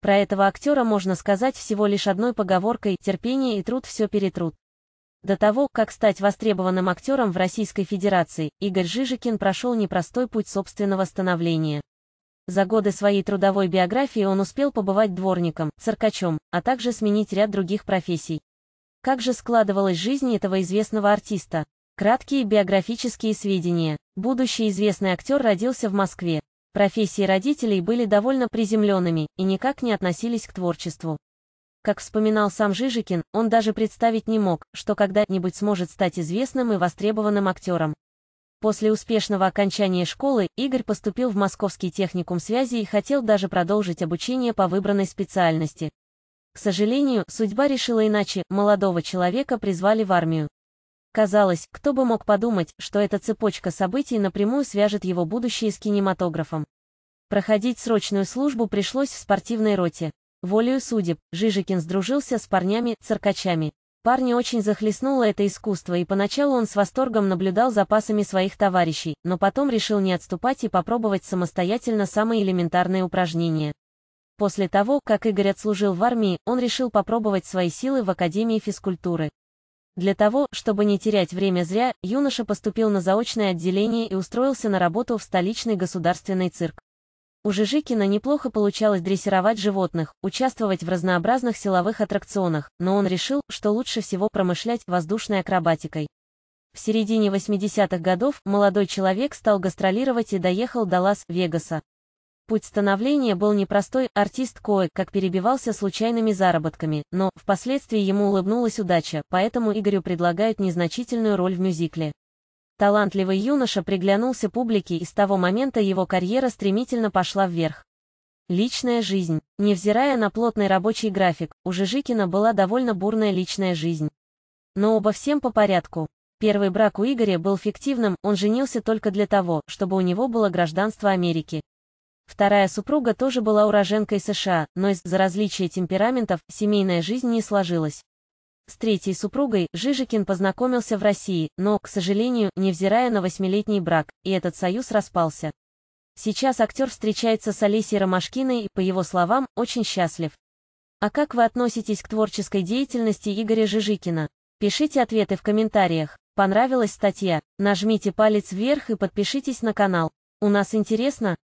Про этого актера можно сказать всего лишь одной поговоркой «терпение и труд все перетрут». До того, как стать востребованным актером в Российской Федерации, Игорь Жижикин прошел непростой путь собственного становления. За годы своей трудовой биографии он успел побывать дворником, циркачом, а также сменить ряд других профессий. Как же складывалась жизнь этого известного артиста? Краткие биографические сведения. Будущий известный актер родился в Москве, Профессии родителей были довольно приземленными и никак не относились к творчеству. Как вспоминал сам Жижикин, он даже представить не мог, что когда-нибудь сможет стать известным и востребованным актером. После успешного окончания школы Игорь поступил в Московский техникум связи и хотел даже продолжить обучение по выбранной специальности. К сожалению, судьба решила иначе, молодого человека призвали в армию. Казалось, кто бы мог подумать, что эта цепочка событий напрямую свяжет его будущее с кинематографом. Проходить срочную службу пришлось в спортивной роте. Волею судеб, Жижикин сдружился с парнями-циркачами. Парни очень захлестнуло это искусство, и поначалу он с восторгом наблюдал за пасами своих товарищей, но потом решил не отступать и попробовать самостоятельно самые элементарные упражнения. После того, как Игорь отслужил в армии, он решил попробовать свои силы в Академии физкультуры. Для того, чтобы не терять время зря, юноша поступил на заочное отделение и устроился на работу в столичный государственный цирк. У Жижикина неплохо получалось дрессировать животных, участвовать в разнообразных силовых аттракционах, но он решил, что лучше всего промышлять воздушной акробатикой. В середине 80-х годов молодой человек стал гастролировать и доехал до Лас-Вегаса. Путь становления был непростой, артист кое как перебивался случайными заработками, но впоследствии ему улыбнулась удача, поэтому Игорю предлагают незначительную роль в мюзикле. Талантливый юноша приглянулся публике и с того момента его карьера стремительно пошла вверх. Личная жизнь. Невзирая на плотный рабочий график, у Жижикина была довольно бурная личная жизнь. Но обо всем по порядку. Первый брак у Игоря был фиктивным, он женился только для того, чтобы у него было гражданство Америки. Вторая супруга тоже была уроженкой США, но из-за различия темпераментов семейная жизнь не сложилась. С третьей супругой Жижикин познакомился в России, но, к сожалению, невзирая на восьмилетний брак, и этот союз распался. Сейчас актер встречается с Олесей Ромашкиной и, по его словам, очень счастлив. А как вы относитесь к творческой деятельности Игоря Жижикина? Пишите ответы в комментариях. Понравилась статья? Нажмите палец вверх и подпишитесь на канал. У нас интересно?